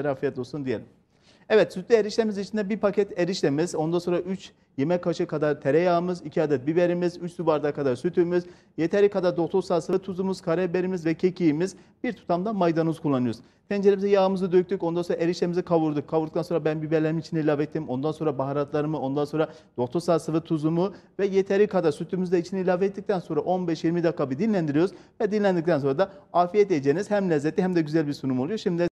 afiyet olsun diyelim. Evet sütlü eriştemiz içinde bir paket eriştemiz, ondan sonra 3 yemek kaşığı kadar tereyağımız, 2 adet biberimiz, 3 su bardağı kadar sütümüz, yeteri kadar domates salçası, tuzumuz, karabiberimiz ve kekiğimiz, bir tutam da maydanoz kullanıyoruz. Tenceremize yağımızı döktük, ondan sonra eriştemizi kavurduk. Kavurduktan sonra ben biberlerimi içine ilave ettim, ondan sonra baharatlarımı, ondan sonra domates salçası tuzumu ve yeteri kadar sütümüzü de içine ilave ettikten sonra 15-20 dakika bir dinlendiriyoruz ve dinlendikten sonra da afiyet edeceğiniz hem lezzetli hem de güzel bir sunum oluyor. Şimdi